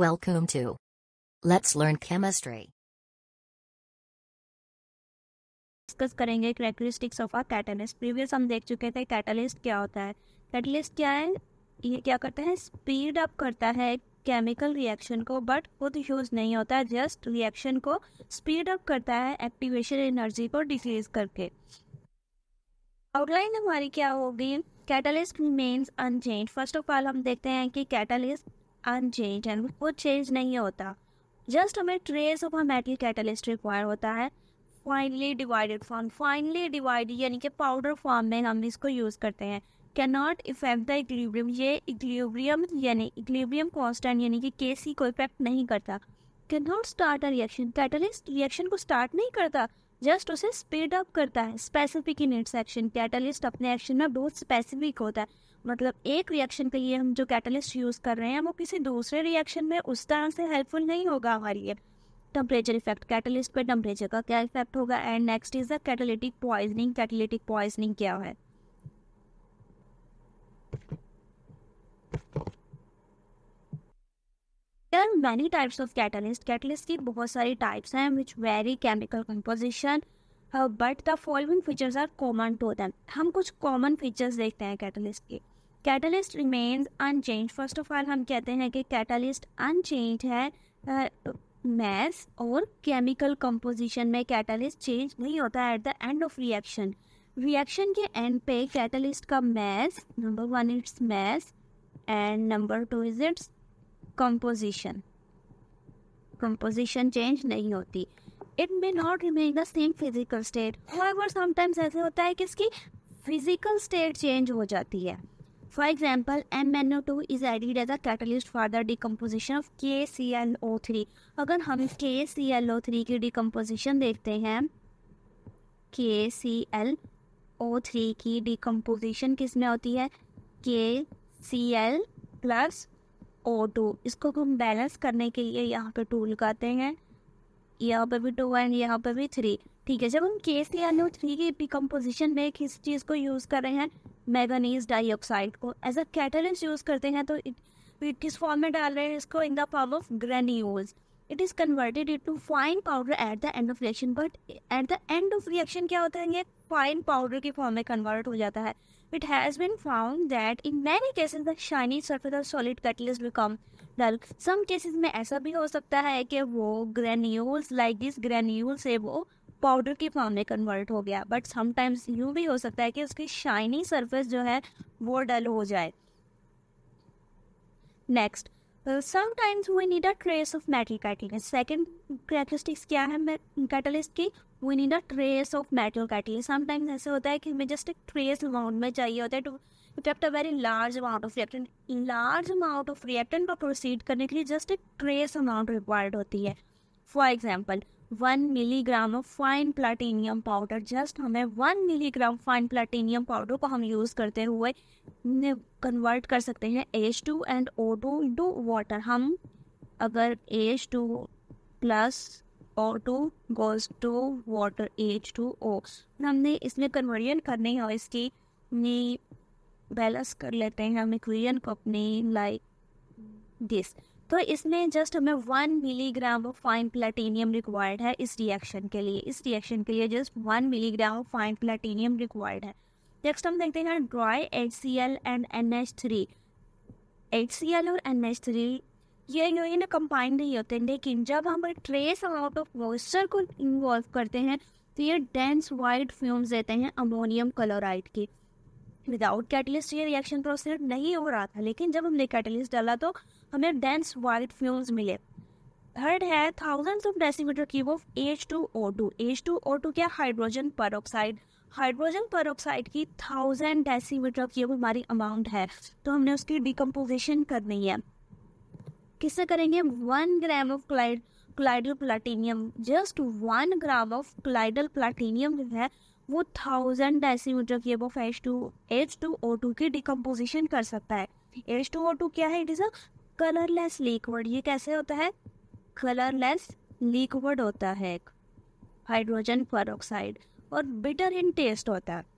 Welcome to Let's Learn Chemistry. Discuss करेंगे characteristics of a catalyst previous हम देख चुके थे कैटलिस्ट क्या होता है कैटलिस्ट क्या है ये क्या करता है स्पीड अप करता है केमिकल रिएक्शन को बट खुद यूज नहीं होता है जस्ट रिएक्शन को स्पीड अप करता है एक्टिवेशन एनर्जी को डिक्रीज करके आउटलाइन हमारी क्या होगी catalyst remains unchanged first of all हम देखते हैं कि कैटलिस्ट अनचेंज एंड वो चेंज नहीं होता जस्ट हमें trace of a metal catalyst require होता है finally divided form finally divide यानी कि पाउडर फॉर्म में हम इसको यूज़ करते हैं can not effect the equilibrium ये इक्लिब्रियम यानी इक्लिब्रियम कॉन्स्टेंट यानी कि के सी को इफेक्ट नहीं करता can not start a reaction catalyst reaction को स्टार्ट नहीं करता जस्ट उसे स्पीड अप करता है specific in its action catalyst अपने एक्शन में बहुत स्पेसिफिक होता है मतलब एक रिएक्शन के लिए हम जो कैटलिस्ट यूज़ कर रहे हैं वो किसी दूसरे रिएक्शन में उस तरह से हेल्पफुल नहीं होगा हमारे लिए टेम्परेचर इफेक्ट कैटलिस्ट पर टेम्परेचर का क्या इफेक्ट होगा and next is the catalytic poisoning catalytic poisoning क्या है there are many types of catalyst catalyst की बहुत सारी टाइप्स हैं which vary chemical composition but the following features are common to them हम कुछ कॉमन फीचर्स देखते हैं कैटलिस्ट के catalyst remains unchanged first of all हम कहते हैं कि कैटलिस्ट अनचेंज है मैथ uh, और केमिकल कंपोजिशन में कैटलिस्ट चेंज नहीं होता है at the end of reaction reaction के एंड पे कैटलिस्ट का mass number one its mass and number two is its composition composition change नहीं होती it may not remain the same physical state however sometimes ऐसे होता है कि इसकी फिजिकल स्टेट चेंज हो जाती है for example M N O two is added as a catalyst for the decomposition of K C L O three अगर हम K C L O three की डिकम्पोजिशन देखते हैं K C L O three की decomposition किस में होती है K C L plus O two तो इसको हम बैलेंस करने के लिए यहाँ पे टू लगाते हैं यहाँ पे भी टू एंड यहाँ पे भी थ्री ठीक है जब हम केस ले आने थ्री की डिकम्पोजिशन में किस चीज़ को यूज़ कर रहे हैं मैगनीज डाइऑक्साइड को एज अ कैटलिस्ट यूज़ करते हैं तो इट किस फॉर्म में डाल रहे हैं इसको in the form of granules it is converted it to fine powder at the end of reaction but at the end of reaction क्या होता है ये फाइन पाउडर के फॉर्म में कन्वर्ट हो जाता है it has been found that in many cases the shiny surface of solid catalyst become dull. Some cases में ऐसा भी हो सकता है कि वो granules like this granules से वो पाउडर की फॉर्म में कन्वर्ट हो गया बट समटाइम्स यूँ भी हो सकता है कि उसकी शाइनी सरफेस जो है वो डल हो जाए next sometimes we need a trace of metal catalyst second characteristics क्या है कैटलिस्ट की we need a trace of metal catalyst sometimes ऐसे होता है कि हमें जस्ट एक ट्रेस अमाउंट में चाहिए होता है to effect a very large amount of reactant large amount of reactant को प्रोसीड करने के लिए जस्ट एक ट्रेस अमाउंट रिक्वायर्ड होती है for example one milligram of fine platinum powder just हमें one milligram fine platinum powder को हम यूज़ करते हुए कन्वर्ट कर सकते हैं H two and O two into water हम अगर H two plus O two goes to water H two O हमने इसमें कन्वर्जन करनी है और इसकी बैलेंस कर लेते हैं हम इक्वेशन को अपने लाइक दिस तो इसमें जस्ट हमें one milligram of fine platinum required है इस रिएक्शन के लिए इस रिएक्शन के लिए just one milligram of fine platinum required है नेक्स्ट हम देखते हैं dry H C L and N H three H C L और एन एच थ्री ये यूरिन कंपाइन नहीं होते लेकिन जब हम ट्रेस अमाउंट ऑफ मॉइस्चर को इन्वॉल्व करते हैं तो ये डेंस वाइट फ्यूम्स देते हैं अमोनियम क्लोराइड की विदाउट कैटलिस्ट ये रिएक्शन प्रोसेस नहीं हो रहा था लेकिन जब हमने कैटलिस्ट डाला तो हमें डेंस वाइट फ्यूम्स मिले थर्ड है thousands of decimetre cube of H two O two H two O two क्या hydrogen peroxide hydrogen peroxide की थाउजेंड डेसीमीटर क्यूब हमारी अमाउंट है तो हमने उसकी डिकम्पोजिशन करनी है किससे करेंगे one gram of colloid colloidal platinum just one gram of colloidal platinum जो है वो थाउजेंड डेसीमीटर की अब H two H two O to की डिकम्पोजिशन कर सकता है एच टू ओ टू क्या है it is a colourless liquid ये कैसे होता है कलरलेस लिक्विड होता है हाइड्रोजन पर और बिटर इन टेस्ट होता है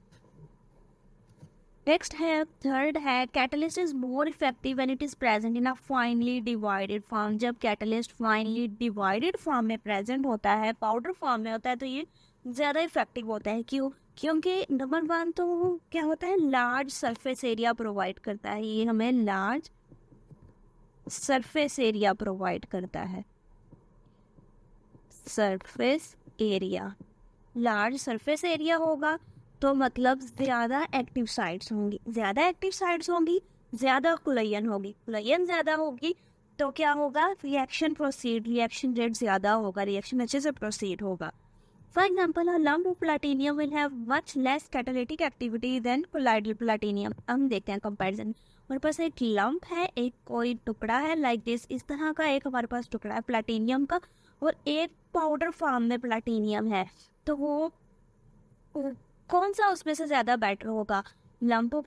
नेक्स्ट है थर्ड है catalyst is more effective when it is present in a finely divided form जब कैटलिस्ट फाइनली डिवाइडेड फॉर्म में प्रेजेंट होता है पाउडर फॉर्म में होता है तो ये ज़्यादा इफेक्टिव होता है क्यों क्योंकि नंबर वन तो क्या होता है लार्ज सरफेस एरिया प्रोवाइड करता है ये हमें लार्ज सरफेस एरिया प्रोवाइड करता है surface area large surface area होगा तो मतलब ज़्यादा एक्टिव साइड्स होंगी ज़्यादा एक्टिव साइड्स होंगी ज़्यादा कुलयन होगी कुलयन ज़्यादा होगी तो क्या होगा रिएक्शन प्रोसीड रिएक्शन रेट ज़्यादा होगा रिएक्शन अच्छे से प्रोसीड होगा for example a lump platinum will have much less catalytic activity than colloidal platinum हम देखते हैं कंपैरिजन हमारे पास एक लंप है एक कोई टुकड़ा है लाइक दिस इस तरह का एक हमारे पास टुकड़ा है प्लाटीनियम का और एक पाउडर फॉर्म में प्लाटीनियम है तो वो कौन सा उसमें से ज़्यादा बेटर होगा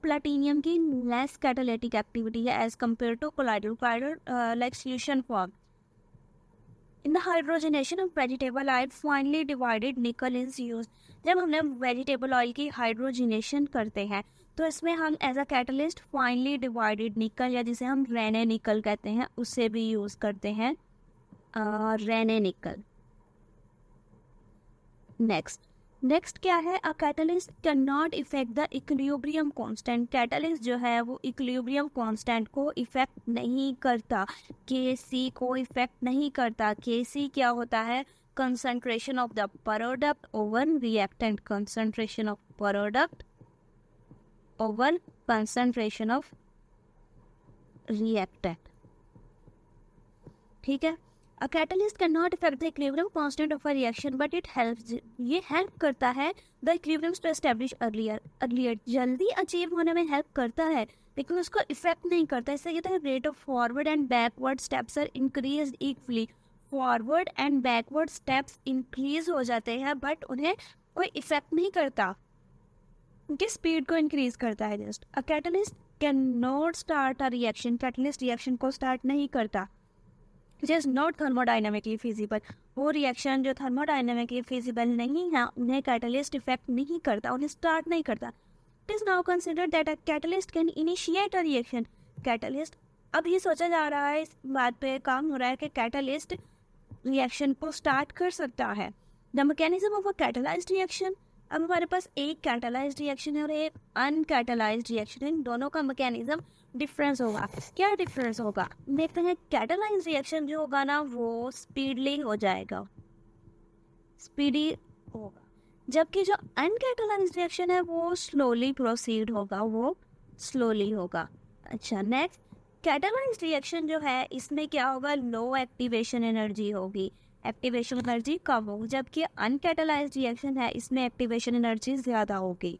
प्लाटीनियम की लेस कैटालिटिक एक्टिविटी है as compare to colloidal like solution form in the hydrogenation of vegetable oil finely divided nickel is use जब हम वेजिटेबल ऑयल की हाइड्रोजनेशन करते हैं तो इसमें हम as a catalyst finely divided nickel या जिसे हम रेने निकल कहते हैं उसे भी यूज़ करते हैं रेने निकल नेक्स्ट नेक्स्ट क्या है a catalyst can not effect the equilibrium constant catalyst जो है वो इक्लियोब्रियम कांस्टेंट को इफेक्ट नहीं करता के सी को इफेक्ट नहीं करता के सी क्या होता है concentration of the product over reactant concentration of product over concentration of reactant ठीक है a catalyst can not affect the equilibrium constant of a reaction but it helps. ये हेल्प करता है the equilibriums to establish earlier earlier जल्दी achieve होने में help करता है लेकिन उसको इफेक्ट नहीं करता इससे कहते हैं rate of forward and backward steps are increase equally forward and backward steps increase हो जाते हैं बट उन्हें कोई इफेक्ट नहीं करता उनकी स्पीड को इंक्रीज करता है just a catalyst can not start a reaction catalyst reaction को स्टार्ट नहीं करता which is not thermodynamically feasible वो रिएक्शन जो थर्मोडाइनमिकली फिजिबल नहीं है उन्हें कैटलिस्ट इफेक्ट नहीं करता उन्हें स्टार्ट नहीं करता it is now consider that a catalyst can initiate a reaction catalyst अब ये सोचा जा रहा है इस बात पर काम हो रहा है कि कैटलिस्ट रिएक्शन को स्टार्ट कर सकता है the mechanism of a catalyse reaction अब हमारे पास एक कैटलाइज रिएक्शन है और एक अनकैटलाइज रिएक्शन है दोनों का मैकेनिज्म डिफरेंस होगा क्या डिफरेंस होगा देखते हैं कैटालाइज रिएक्शन जो होगा ना वो स्पीडलिंग हो जाएगा स्पीडी होगा जबकि जो अनकेटलाइज रिएक्शन है वो स्लोली प्रोसीड होगा वो स्लोली होगा अच्छा नेक्स्ट कैटलाइज रिएक्शन जो है इसमें क्या होगा लो एक्टिवेशन एनर्जी होगी एक्टिवेशन एनर्जी कम होगी जबकि अनकैटलाइज रिएक्शन है इसमें एक्टिवेशन एनर्जी ज़्यादा होगी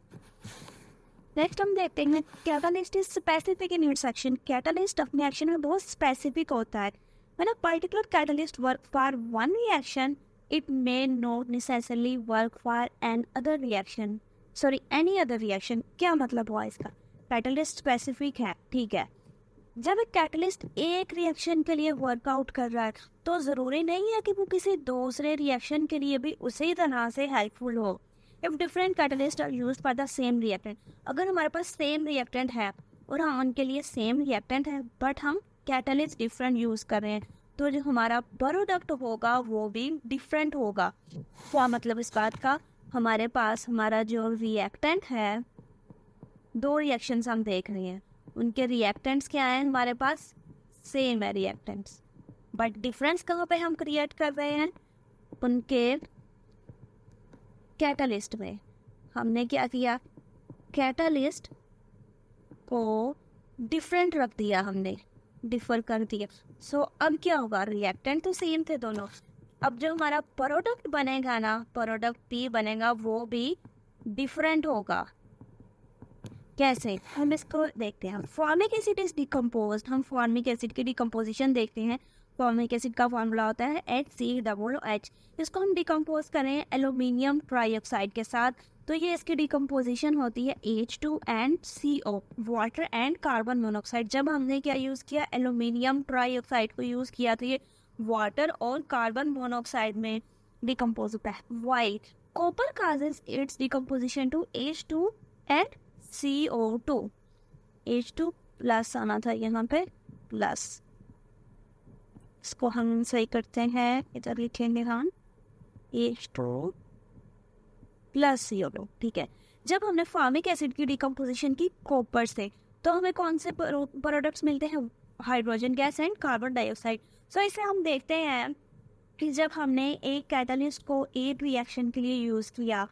नेक्स्ट हम देखते हैं catalyst is specific in its action catalyst अपने एक्शन में बहुत स्पेसिफिक होता है मतलब particular catalyst work for one reaction it may not necessarily work for another reaction sorry any other reaction क्या मतलब हुआ इसका कैटलिस्ट स्पेसिफिक है ठीक है जब एक कैटलिस्ट एक रिएक्शन के लिए वर्कआउट कर रहा है तो ज़रूरी नहीं है कि वो किसी दूसरे रिएक्शन के लिए भी उसी तरह से हेल्पफुल हो if different catalyst are use for the same reactant अगर हमारे पास सेम रिएक्टेंट है और हाँ उनके लिए सेम रिएक्टेंट है बट हम कैटलिस्ट डिफरेंट यूज कर रहे हैं तो जो हमारा प्रोडक्ट होगा वो भी डिफरेंट होगा क्या मतलब इस बात का हमारे पास हमारा जो रिएक्टेंट है दो रिएक्शंस हम देख रहे हैं उनके रिएक्टेंट्स क्या हैं हमारे पास सेम है रिएक्टेंट्स बट डिफरेंस कहाँ पे हम क्रिएट कर रहे हैं उनके कैटालिस्ट में हमने क्या किया कैटालिस्ट को डिफरेंट रख दिया हमने डिफर कर दिया सो so, अब क्या होगा रिएक्टेंट तो सेम थे दोनों अब जो हमारा प्रोडक्ट बनेगा ना प्रोडक्ट पी बनेगा वो भी डिफरेंट होगा कैसे हम इसको देखते हैं फॉर्मिक एसिड इज डिकम्पोज हम फॉर्मिक एसिड की डिकम्पोजिशन देखते हैं फॉर्मिक एसिड का फॉर्मूला होता है एच सी डबल एच इसको हम डिकम्पोज करें एल्यूमिनियम ट्राईऑक्साइड के साथ तो ये इसकी डिकम्पोजिशन होती है H two and C O water and carbon monoxide जब हमने क्या यूज़ किया एल्यूमिनियम ट्राईऑक्साइड को यूज़ किया तो ये वाटर और कार्बन मोनोक्साइड में डिकम्पोज होता है white copper causes its decomposition to H two and C O two H two plus आना था यहाँ पे प्लस इसको हम सही करते हैं इधर लिखेंगे हम ए स्ट्रोक प्लस योडो ठीक है जब हमने फार्मिक एसिड की डिकम्पोजिशन की कॉपर से तो हमें कौन से प्रोडक्ट्स मिलते हैं hydrogen gas and carbon dioxide so इसे हम देखते हैं कि जब हमने एक कैटलिस्ट को एक रिएक्शन के लिए यूज़ किया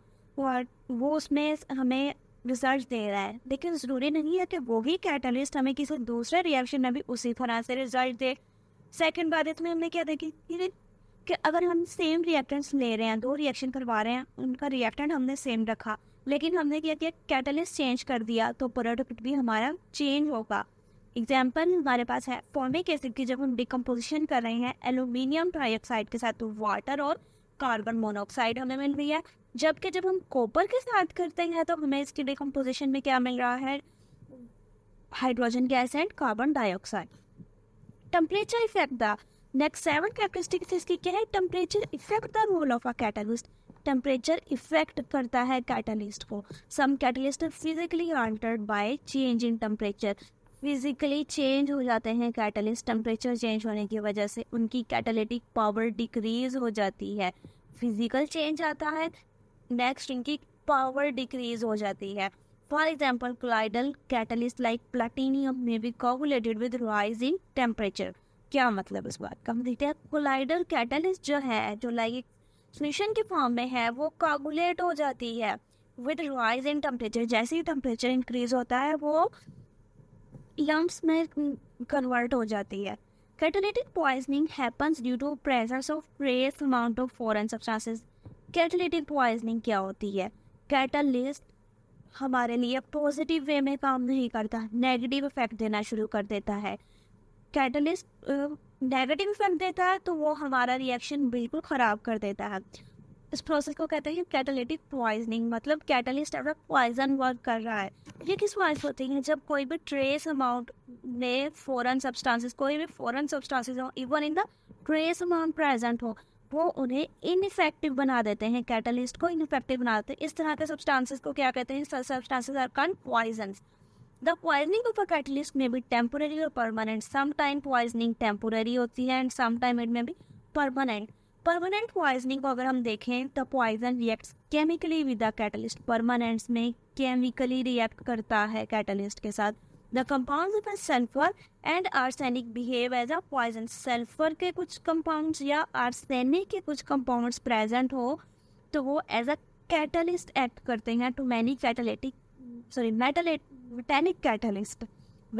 और वो उसमें हमें रिजल्ट दे रहा है लेकिन ज़रूरी नहीं है कि वो ही कैटलिस्ट हमें किसी दूसरे रिएक्शन में भी उसी तरह से रिजल्ट दे सेकंड बात इसमें हमने क्या देखी कि अगर हम सेम रिएक्टेंट्स ले रहे हैं दो रिएक्शन करवा रहे हैं उनका रिएक्टेंट हमने सेम रखा लेकिन हमने क्या किया कैटलिस्ट चेंज कर दिया तो प्रोडक्ट भी हमारा चेंज होगा एग्जाम्पल हमारे पास है फॉर्मिक एसिड की जब हम डिकम्पोजिशन कर रहे हैं एल्यूमिनियम ट्राइऑक्साइड के साथ तो वाटर और कार्बन मोनोऑक्साइड हमें मिल रही है जबकि जब हम कॉपर के साथ करते हैं तो हमें इसकी डिकम्पोजिशन में क्या मिल रहा है hydrogen gas and carbon dioxide temperature effect the next seven characteristics इसकी क्या है temperature effect the role of a catalyst temperature effect करता है कैटलिस्ट को some catalyst physically altered by change in temperature physically change हो जाते हैं catalyst temperature change होने की वजह से उनकी कैटलिटिक पावर डिक्रीज हो जाती है फिजिकल चेंज आता है नेक्स्ट इनकी पावर डिक्रीज हो जाती है for example colloidal catalyst like platinum में भी coagulated with rise in temperature क्या मतलब इस बात का हम देखते हैं क्लाइडल कैटलिस्ट जो है जो लाइक सोल्यूशन के फॉर्म में है वो कागुलेट हो जाती है विद राइज इन टेम्परेचर जैसे ही टेम्परेचर इंक्रीज होता है वो लम्ब्स में कन्वर्ट हो जाती है catalytic poisoning happens due to presence of trace amount of foreign substances catalytic poisoning क्या होती है कैटलिस्ट हमारे लिए पॉजिटिव वे में काम नहीं करता नेगेटिव इफेक्ट देना शुरू कर देता है कैटलिस्ट नेगेटिव इफेक्ट देता है तो वो हमारा रिएक्शन बिल्कुल ख़राब कर देता है इस प्रोसेस को कहते हैं कैटलिटिक पॉइजनिंग मतलब कैटलिस्ट अपना पॉइजन वर्क कर रहा है ये किस वाइज होती है जब कोई भी ट्रेस अमाउंट में फॉरन सब्सटेंसेस कोई भी फॉरन सब्सटेंसेस हो even in the trace amount present हो वो उन्हें इनफेक्टिव बना देते हैं कैटलिस्ट को इनफेक्टिव बना देते हैं इस तरह के सब्सटेंसेस को क्या कहते हैं substances are called poison the poisoning of a catalyst में भी टेम्पोरेरी और परमानेंट टाइम पॉइजनिंग टेम्पोरेरी होती है एंड टाइम इट में भी परमानेंट परमानेंट पॉइजनिंग को अगर हम देखें तो poison react chemically with the catalyst permanents में केमिकली रिएक्ट करता है कैटलिस्ट के साथ the compound of sulphur and arsenic behave as a poison sulphur के कुछ कंपाउंड्स या आर्सेनिक के कुछ कंपाउंड्स प्रेजेंट हो तो वो एज अ कैटलिस्ट एक्ट करते हैं to many catalytic sorry metallic catalyst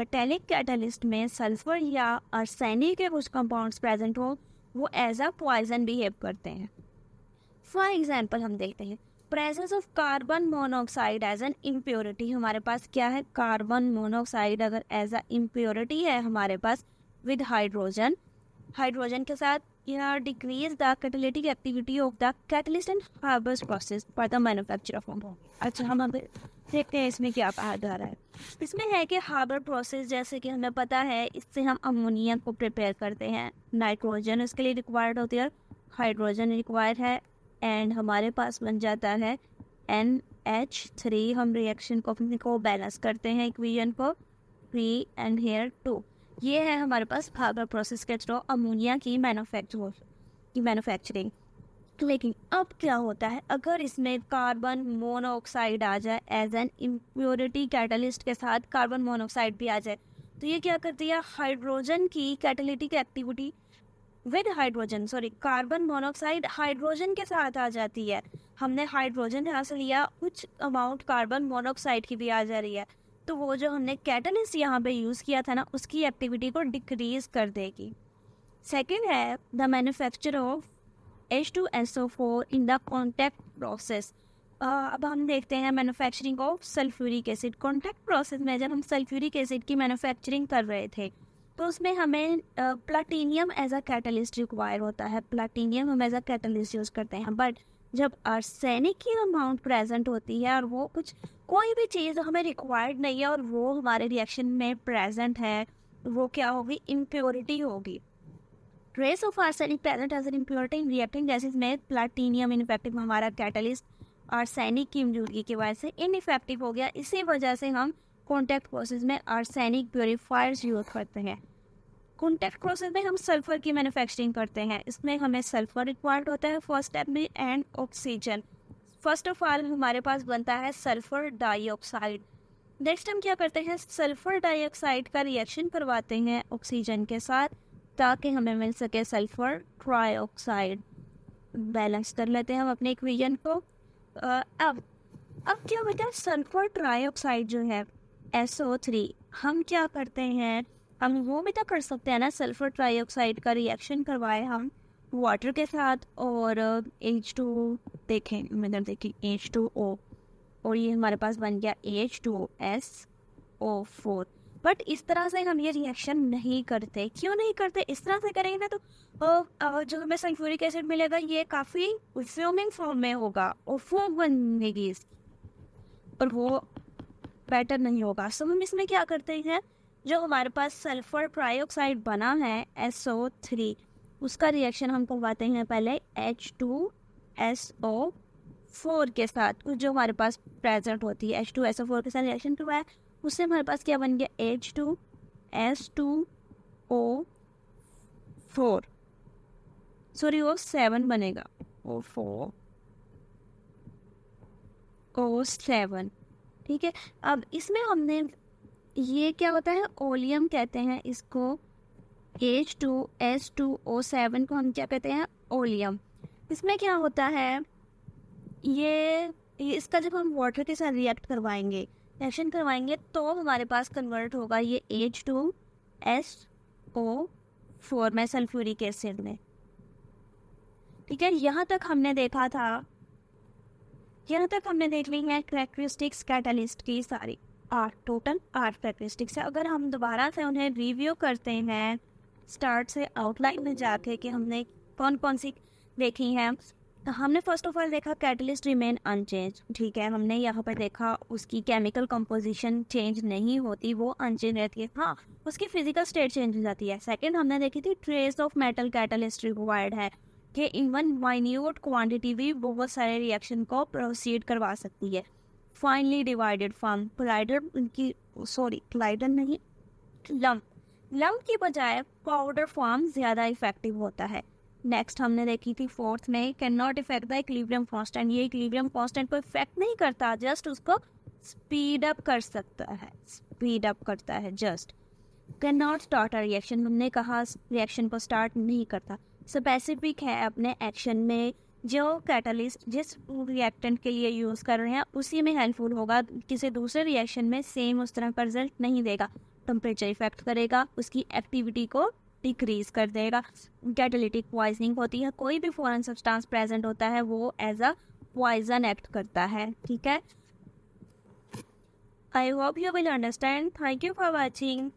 metallic catalyst में सल्फर या आर्सेनिक के कुछ कंपाउंड्स प्रेजेंट हो वो एज अ पॉइजन बिहेव करते हैं फॉर एग्जाम्पल हम देखते हैं presence of carbon monoxide as an impurity हमारे पास क्या है कार्बन मोनोऑक्साइड अगर एज अ इम्प्योरिटी है हमारे पास विद हाइड्रोजन हाइड्रोजन के साथ या decrease the catalytic activity of the catalyst and Haber's process for the manufacture of अच्छा हम अभी देखते हैं इसमें क्या कहा जा रहा है इसमें है कि हार्बर प्रोसेस जैसे कि हमें पता है इससे हम अमोनिया को प्रिपेयर करते हैं नाइट्रोजन उसके लिए रिक्वायर्ड होती है हाइड्रोजन रिक्वायर्ड है एंड हमारे पास बन जाता है एन एच थ्री हम रिएक्शन को को बैलेंस करते हैं इक्वेशन को थ्री एंड हेयर टू ये है हमारे पास फाइबर प्रोसेस के थ्रू अमोनिया की मैनुफैक्चर की मैनुफैक्चरिंग तो लेकिन अब क्या होता है अगर इसमें कार्बन मोनोऑक्साइड आ जाए एज एन इम्प्योरिटी कैटलिस्ट के साथ कार्बन मोनोऑक्साइड भी आ जाए तो ये क्या करती है हाइड्रोजन की catalytic activity with hydrogen sorry carbon monoxide hydrogen के साथ आ जाती है हमने हाइड्रोजन यहाँ से लिया कुछ अमाउंट कार्बन मोनोक्साइड की भी आ जा रही है तो वो जो हमने कैटलिस्ट यहाँ पे यूज़ किया था ना उसकी एक्टिविटी को डिक्रीज कर देगी सेकेंड है the manufacture of H two S O four in the contact process अब हम देखते हैं manufacturing of sulphuric acid contact process में जब हम सल्फ्यूरिक एसिड की मैन्युफैक्चरिंग कर रहे थे तो उसमें हमें platinum as a catalyst require होता है प्लाटीनियम हम एज अ कैटलिस्ट यूज़ करते हैं बट जब आर्सेनिक की अमाउंट प्रेजेंट होती है और वो कुछ कोई भी चीज़ हमें रिक्वायर्ड नहीं है और वो हमारे रिएक्शन में प्रेजेंट है वो क्या होगी इम्प्योरिटी होगी trace of arsenic present as an impurity in reacting gases में प्लाटीनियम इनफेक्टिव हमारा कैटलिस्ट आर्सेनिक की मौजूदगी की वजह से इनफेक्टिव हो गया इसी वजह से हम कॉन्टैक्ट प्रोसेस में आर्सेनिक प्योरीफायर्स यूज करते हैं कॉन्टैक्ट प्रोसेस में हम सल्फर की मैन्युफैक्चरिंग करते हैं इसमें हमें सल्फर रिक्वायर्ड होता है फर्स्ट स्टेप में and oxygen first of all हमारे पास बनता है सल्फर डाइऑक्साइड नेक्स्ट हम क्या करते हैं सल्फर डाइऑक्साइड का रिएक्शन करवाते हैं ऑक्सीजन के साथ ताकि हमें मिल सके सल्फर ट्राईऑक्साइड बैलेंस कर लेते हैं हम अपने इक्वेशन को अब अब क्या होता है सल्फर ट्राईऑक्साइड जो है एस ओ थ्री हम क्या करते हैं हम वो भी तो कर सकते हैं ना सल्फर ट्राईऑक्साइड का रिएक्शन करवाए हम वाटर के साथ और एच uh, टू देखें मतलब देखें एच टू ओ और ये हमारे पास बन गया H two S O four but इस तरह से हम ये रिएक्शन नहीं करते क्यों नहीं करते इस तरह से करेंगे ना तो uh, uh, जो हमें सल्फ्यूरिक एसिड मिलेगा ये काफ़ी फ्यूमिंग फॉर्म में होगा और फॉर्म बनेगी इसकी और वो बेटर नहीं होगा सो हम इसमें क्या करते हैं जो हमारे पास सल्फर ट्राइऑक्साइड बना है एस ओ थ्री उसका रिएक्शन हम करवाते हैं पहले H two S O four के साथ कुछ जो हमारे पास प्रेजेंट होती है H two S O four के साथ रिएक्शन करवाया उससे हमारे पास क्या बन गया H two S two O four sorry O seven बनेगा ओ फोर ओ सेवन ठीक है अब इसमें हमने ये क्या होता है ओलियम कहते हैं इसको H two S two O seven को हम क्या कहते हैं ओलियम इसमें क्या होता है ये इसका जब हम वाटर के साथ रिएक्ट करवाएंगे रिएक्शन करवाएंगे तो हमारे पास कन्वर्ट होगा ये H two S O four में सल्फ्यूरिक एसिड में ठीक है यहाँ तक हमने देखा था यहाँ तक हमने देख ली है करेक्टरिस्टिक्स कैटलिस्ट की सारी आठ टोटल आठ करेक्टरिस्टिक्स है अगर हम दोबारा से उन्हें रिव्यू करते हैं स्टार्ट से आउटलाइन में जाके कि हमने कौन कौन सी देखी है तो हमने फर्स्ट ऑफ ऑल देखा कैटलिस्ट रिमेन अनचेंज ठीक है हमने यहाँ पर देखा उसकी केमिकल कंपोजिशन चेंज नहीं होती वो अनचेंज रहती है हाँ उसकी फिजिकल स्टेट चेंज हो जाती है सेकंड हमने देखी थी trace of metal catalyst required है के इवन माइन्यूट क्वांटिटी भी बहुत सारे रिएक्शन को प्रोसीड करवा सकती है फाइनली डिवाइडेड फॉर्म क्लाइडर उनकी सॉरी क्लाइडर नहीं लम्ब लम के बजाय पाउडर फॉर्म ज़्यादा इफेक्टिव होता है नेक्स्ट हमने देखी थी फोर्थ में can not effect the equilibrium constant ये इक्लिब्रियम कॉन्स्टेंट को इफेक्ट नहीं करता जस्ट उसको स्पीड अप कर सकता है स्पीड अप करता है just can not start a reaction हमने कहा रिएक्शन को स्टार्ट नहीं करता स्पेसिफिक है अपने एक्शन में जो कैटलिस्ट जिस रिएक्टेंट के लिए यूज़ कर रहे हैं उसी में हेल्पफुल होगा किसी दूसरे रिएक्शन में सेम उस तरह का रिजल्ट नहीं देगा टेम्परेचर इफेक्ट करेगा उसकी एक्टिविटी को डिक्रीज कर देगा कैटलिटिक पॉइजनिंग होती है कोई भी फॉरन सब्सटेंस प्रेजेंट होता है वो एज अ पॉइजन एक्ट करता है ठीक है I hope you will understand thank you for watching